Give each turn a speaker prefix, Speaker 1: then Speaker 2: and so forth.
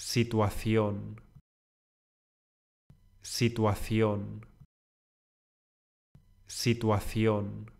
Speaker 1: situación, situación, situación.